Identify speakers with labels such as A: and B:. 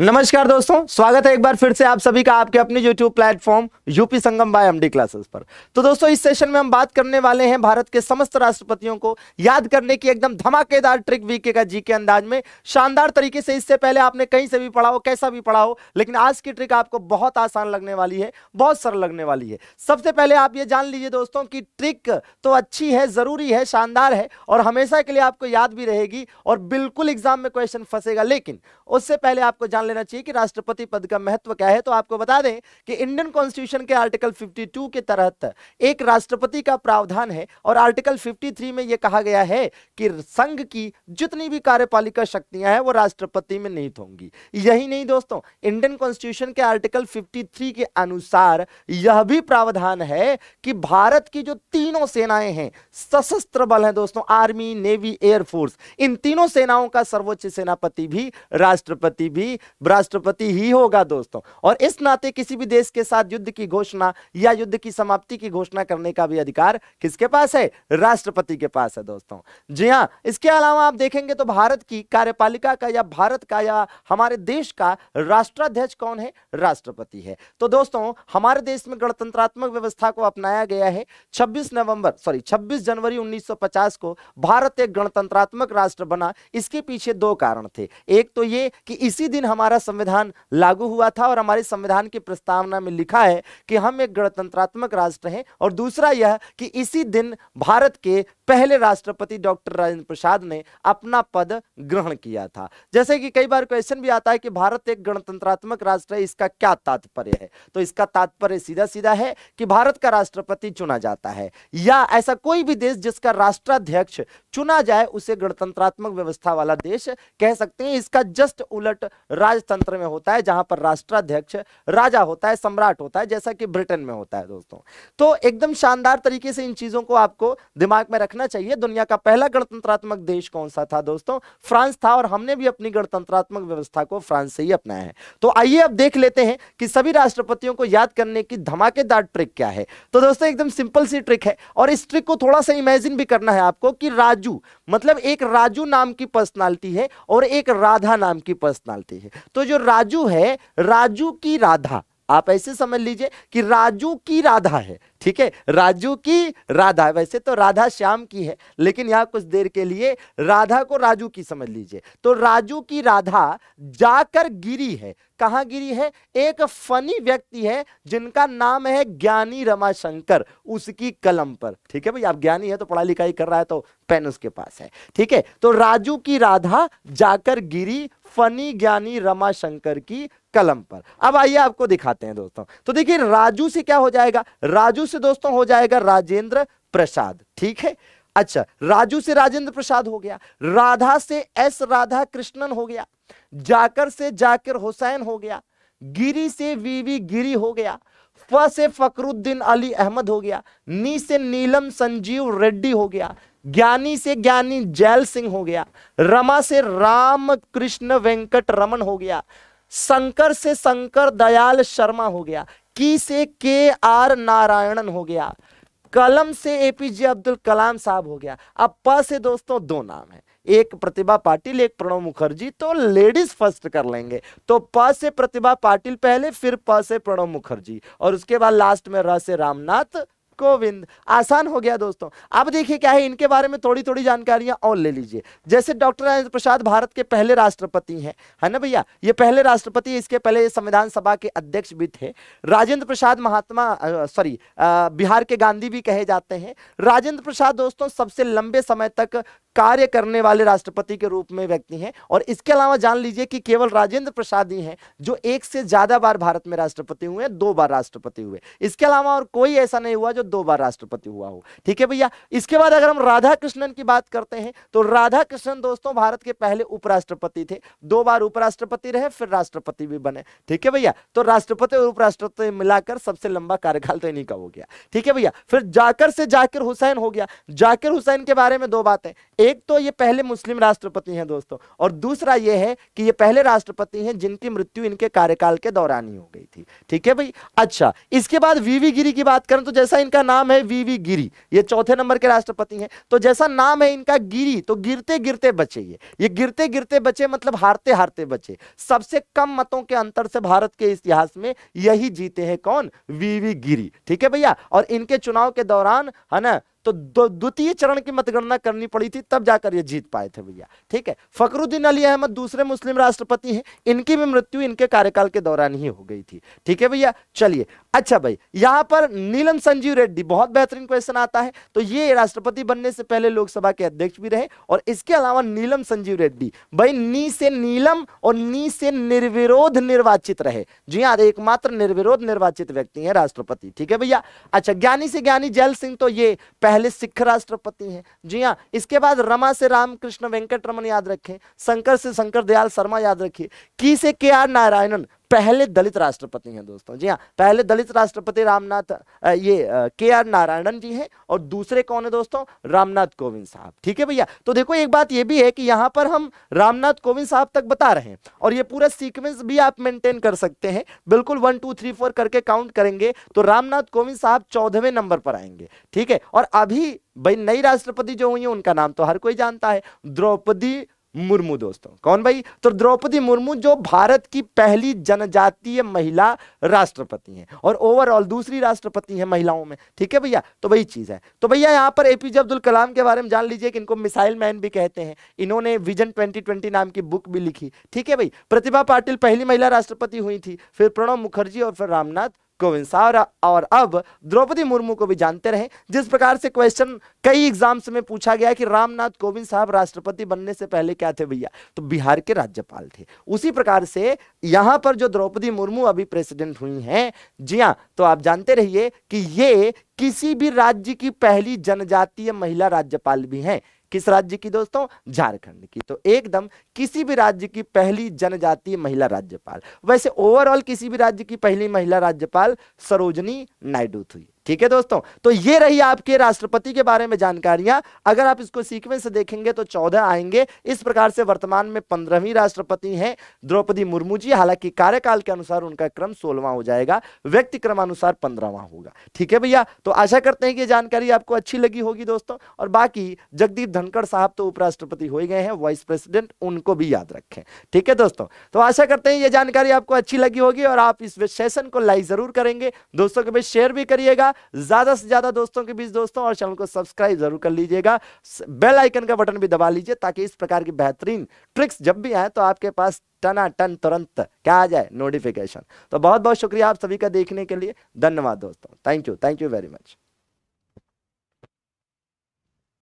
A: नमस्कार दोस्तों स्वागत है एक बार फिर से आप सभी का आपके अपने YouTube platform UP Sangam by MD classes पर तो दोस्तों इस सेशन में हम बात करने वाले हैं भारत के समस्त राष्ट्रपतियों को याद करने की एकदम धमाकेदार ट्रिक वीके का जी के अंदाज में शानदार तरीके से इससे पहले आपने कहीं से भी पढ़ा हो कैसा भी पढ़ा हो लेकिन आज की ट्रिक आपको बहुत आसान लगने वाली है बहुत सरल लगने वाली है सबसे पहले आप ये जान लीजिए दोस्तों की ट्रिक तो अच्छी है जरूरी है शानदार है और हमेशा के लिए आपको याद भी रहेगी और बिल्कुल एग्जाम में क्वेश्चन फंसेगा लेकिन उससे पहले आपको जान लेना चाहिए कि राष्ट्रपति पद का महत्व क्या है तो आपको बता दें कि इंडियन कॉन्स्टिट्यूशन के आर्टिकल 52 के तहत एक राष्ट्रपति का प्रावधान है और आर्टिकल 53 में यह कहा गया है कि संघ की जितनी भी कार्यपालिका शक्तियां हैं वो राष्ट्रपति में नहीं होंगी यही नहीं दोस्तों इंडियन कॉन्स्टिट्यूशन के आर्टिकल फिफ्टी के अनुसार यह भी प्रावधान है कि भारत की जो तीनों सेनाएं हैं सशस्त्र बल है दोस्तों आर्मी नेवी एयरफोर्स इन तीनों सेनाओं का सर्वोच्च सेनापति भी राष्ट्रपति भी राष्ट्रपति ही होगा दोस्तों और इस नाते किसी भी देश के साथ युद्ध की घोषणा या युद्ध की समाप्ति की घोषणा करने का भी अधिकार किसके पास है राष्ट्रपति के पास है दोस्तों जी हाँ इसके अलावा आप देखेंगे तो भारत की कार्यपालिका का या भारत का या हमारे देश का राष्ट्राध्यक्ष कौन है राष्ट्रपति है तो दोस्तों हमारे देश में गणतंत्रात्मक व्यवस्था को अपनाया गया है छब्बीस नवंबर सॉरी छब्बीस जनवरी उन्नीस को भारत एक गणतंत्रात्मक राष्ट्र बना इसके पीछे दो कारण थे एक तो ये कि इसी दिन हम हमारा संविधान लागू हुआ था और हमारे संविधान की प्रस्तावना में लिखा है कि हम एक गणतंत्रात्मक राष्ट्र हैं और दूसरा यह कि इसी दिन भारत के पहले राष्ट्रपति डॉक्टर राजेंद्र प्रसाद ने अपना पद ग्रहण किया था जैसे कि कई बार क्वेश्चन भी आता है कि भारत एक गणतंत्रात्मक राष्ट्र है इसका क्या तात्पर्य है तो इसका तात्पर्य सीधा सीधा है कि भारत का राष्ट्रपति चुना जाता है या ऐसा कोई भी देश जिसका राष्ट्राध्यक्ष चुना जाए उसे गणतंत्रात्मक व्यवस्था वाला देश कह सकते हैं इसका जस्ट उलट राजतंत्र में होता है जहां पर राष्ट्राध्यक्ष राजा होता है सम्राट होता है जैसा कि ब्रिटेन में होता है दोस्तों तो एकदम शानदार तरीके से इन चीजों को आपको दिमाग में रखना देखना चाहिए दुनिया का पहला गणतंत्रात्मक देश कौन सा था दोस्तों फ्रांस था और हमने भी अपनी गणतंत्रात्मक व्यवस्था को फ्रांस से ही अपनाया है तो आइए अब देख लेते हैं कि सभी राष्ट्रपतियों को याद करने की धमाकेदार ट्रिक क्या है तो दोस्तों एकदम सिंपल सी ट्रिक है और इस ट्रिक को थोड़ा सा इमेजिन भी करना है आपको कि राजू मतलब एक राजू नाम की पर्सनैलिटी है और एक राधा नाम की पर्सनैलिटी है तो जो राजू है राजू की राधा आप ऐसे समझ लीजिए कि राजू की राधा है ठीक है राजू की राधा वैसे तो राधा श्याम की है लेकिन यहां कुछ देर के लिए राधा को राजू की समझ लीजिए तो राजू की राधा जाकर गिरी है कहां गिरी है एक फनी व्यक्ति है जिनका नाम है ज्ञानी रमाशंकर उसकी कलम पर ठीक है भाई आप ज्ञानी है तो पढ़ाई लिखाई कर रहा है तो पेन उसके पास है ठीक है तो राजू की राधा जाकर गिरी फनी ज्ञानी रमा शंकर की कलम पर अब आइए आपको दिखाते हैं दोस्तों तो देखिए राजू से क्या हो जाएगा राजू से दोस्तों हो जाएगा राजेंद्र प्रसाद ठीक है अच्छा राजू से राजेंद्र प्रसाद हो गया राधा से एस राधा कृष्णन हो गया जाकर से जाकिर हुसैन हो गया गिरी से वीवी गिरी हो गया फ से फकरुद्दीन अली अहमद हो गया नी से नीलम संजीव रेड्डी हो गया ज्ञानी से ज्ञानी जैल सिंह हो गया रमा से राम कृष्ण वेंकट रमन हो गया शंकर से शंकर दयाल शर्मा हो गया की से के आर नारायणन हो गया कलम से एपीजे अब्दुल कलाम साहब हो गया अब प से दोस्तों दो नाम है एक प्रतिभा पाटिल एक प्रणव मुखर्जी तो लेडीज फर्स्ट कर लेंगे तो प से प्रतिभा पाटिल पहले फिर प से प्रणव मुखर्जी और उसके बाद लास्ट में र से रामनाथ गोविंद आसान हो गया दोस्तों अब देखिए क्या है इनके बारे में थोड़ी थोड़ी जानकारियां और ले लीजिए जैसे डॉक्टर राजेंद्र प्रसाद भारत के पहले राष्ट्रपति हैं है ना भैया ये पहले राष्ट्रपति इसके पहले संविधान सभा के अध्यक्ष भी थे राजेंद्र प्रसाद महात्मा सॉरी बिहार के गांधी भी कहे जाते हैं राजेंद्र प्रसाद दोस्तों सबसे लंबे समय तक कार्य करने वाले राष्ट्रपति के रूप में व्यक्ति हैं और इसके अलावा जान लीजिए कि केवल राजेंद्र प्रसाद ही हैं जो एक से ज्यादा बार भारत में राष्ट्रपति हुए दो बार राष्ट्रपति हुए इसके अलावा और कोई ऐसा नहीं हुआ जो दो बार राष्ट्रपति हुआ हो ठीक है भैया इसके बाद अगर हम राधा कृष्णन की बात करते हैं तो राधा कृष्णन दोस्तों भारत के पहले उपराष्ट्रपति थे दो बार उपराष्ट्रपति रहे फिर राष्ट्रपति भी बने ठीक है भैया तो राष्ट्रपति और उपराष्ट्रपति मिलाकर सबसे लंबा कार्यकाल तो इन्हीं का हो गया ठीक है भैया फिर जाकर से जाकिर हुसैन हो गया जाकिर हुसैन के बारे में दो बातें एक तो ये पहले मुस्लिम राष्ट्रपति हैं दोस्तों और दूसरा ये है कि ये पहले राष्ट्रपति हैं जिनकी मृत्यु इनके कार्यकाल के दौरान ही हो गई थी ठीक है भाई अच्छा इसके बाद वीवी गिरी की बात करें तो जैसा इनका इनका नाम है वी वी गिरी ये चौथे नंबर के राष्ट्रपति हैं तो जैसा नाम है इनका गिरी तो गिरते गिरते बचे ये ये गिरते गिरते बचे मतलब हारते हारते बचे सबसे कम मतों के अंतर से भारत के इतिहास में यही जीते हैं कौन वी वी गिरी ठीक है भैया और इनके चुनाव के दौरान है ना तो द्वितीय चरण की मतगणना करनी पड़ी थी तब जाकर ये जीत पाए थे भैया ठीक है फकरुद्दीन अली अहमद दूसरे मुस्लिम राष्ट्रपति हैं इनकी भी मृत्यु इनके कार्यकाल के दौरान ही हो गई थी ठीक है भैया चलिए अच्छा भाई यहां पर नीलम संजीव रेड्डी बहुत बेहतरीन क्वेश्चन आता है तो ये राष्ट्रपति बनने से पहले लोकसभा के अध्यक्ष भी रहे और इसके अलावा नीलम संजीव रेड्डी भाई नी से नीलम और नी से निर्विरोध निर्वाचित रहे जी हाँ एकमात्र निर्विरोध निर्वाचित व्यक्ति है राष्ट्रपति ठीक है भैया अच्छा ज्ञानी से ज्ञानी जैल सिंह तो ये पहले सिख राष्ट्रपति हैं जी हाँ इसके बाद रमा से रामकृष्ण वेंकट रमन याद रखें शंकर से शंकर दयाल शर्मा याद रखिए की से के आर नारायणन पहले दलित राष्ट्रपति हैं दोस्तों जी हाँ पहले दलित राष्ट्रपति रामनाथ ये के आर नारायणन जी हैं और दूसरे कौन है दोस्तों रामनाथ कोविंद साहब ठीक है भैया तो देखो एक बात ये भी है कि यहाँ पर हम रामनाथ कोविंद साहब तक बता रहे हैं और ये पूरा सीक्वेंस भी आप मेंटेन कर सकते हैं बिल्कुल वन टू थ्री फोर करके काउंट करेंगे तो रामनाथ कोविंद साहब चौदहवें नंबर पर आएंगे ठीक है और अभी भाई नई राष्ट्रपति जो हुई है उनका नाम तो हर कोई जानता है द्रौपदी मुर्मू दोस्तों कौन भाई तो द्रौपदी मुर्मू जो भारत की पहली जनजातीय महिला राष्ट्रपति हैं और ओवरऑल दूसरी राष्ट्रपति हैं महिलाओं में ठीक है भैया तो वही चीज़ है तो भैया यहाँ पर एपीजे अब्दुल कलाम के बारे में जान लीजिए कि इनको मिसाइल मैन भी कहते हैं इन्होंने विजन ट्वेंटी नाम की बुक भी लिखी ठीक है भाई प्रतिभा पाटिल पहली महिला राष्ट्रपति हुई थी फिर प्रणब मुखर्जी और फिर रामनाथ गोविंद सावरा और अब द्रौपदी मुर्मू को भी जानते रहे जिस प्रकार से क्वेश्चन कई एग्जाम्स में पूछा गया कि रामनाथ कोविंद साहब राष्ट्रपति बनने से पहले क्या थे भैया तो बिहार के राज्यपाल थे उसी प्रकार से यहाँ पर जो द्रौपदी मुर्मू अभी प्रेसिडेंट हुई हैं जी हाँ तो आप जानते रहिए कि ये किसी भी राज्य की पहली जनजातीय महिला राज्यपाल भी हैं किस राज्य की दोस्तों झारखंड की तो एकदम किसी भी राज्य की पहली जनजातीय महिला राज्यपाल वैसे ओवरऑल किसी भी राज्य की पहली महिला राज्यपाल सरोजनी नायडू थी ठीक है दोस्तों तो ये रही आपके राष्ट्रपति के बारे में जानकारियां अगर आप इसको सीक्वेंस देखेंगे तो चौदह आएंगे इस प्रकार से वर्तमान में पंद्रहवीं राष्ट्रपति हैं द्रौपदी मुर्मू जी हालांकि कार्यकाल के अनुसार उनका क्रम सोलवा हो जाएगा व्यक्ति क्रमानुसार पंद्रहवा होगा ठीक है भैया तो आशा करते हैं कि जानकारी आपको अच्छी लगी होगी दोस्तों और बाकी जगदीप धनखड़ साहब तो उपराष्ट्रपति हो गए हैं वाइस प्रेसिडेंट उनको भी याद रखें ठीक है दोस्तों तो आशा करते हैं ये जानकारी आपको अच्छी लगी होगी और आप इस सेशन को लाइक जरूर करेंगे दोस्तों के बीच शेयर भी करिएगा ज्यादा से ज्यादा दोस्तों के बीच दोस्तों और चैनल को सब्सक्राइब जरूर कर लीजिएगा बेल आइकन का बटन भी दबा लीजिए ताकि इस प्रकार की बेहतरीन ट्रिक्स जब भी आए तो आपके पास टना टन तुरंत क्या आ जाए नोटिफिकेशन तो बहुत बहुत शुक्रिया आप सभी का देखने के लिए धन्यवाद दोस्तों thank you thank you very much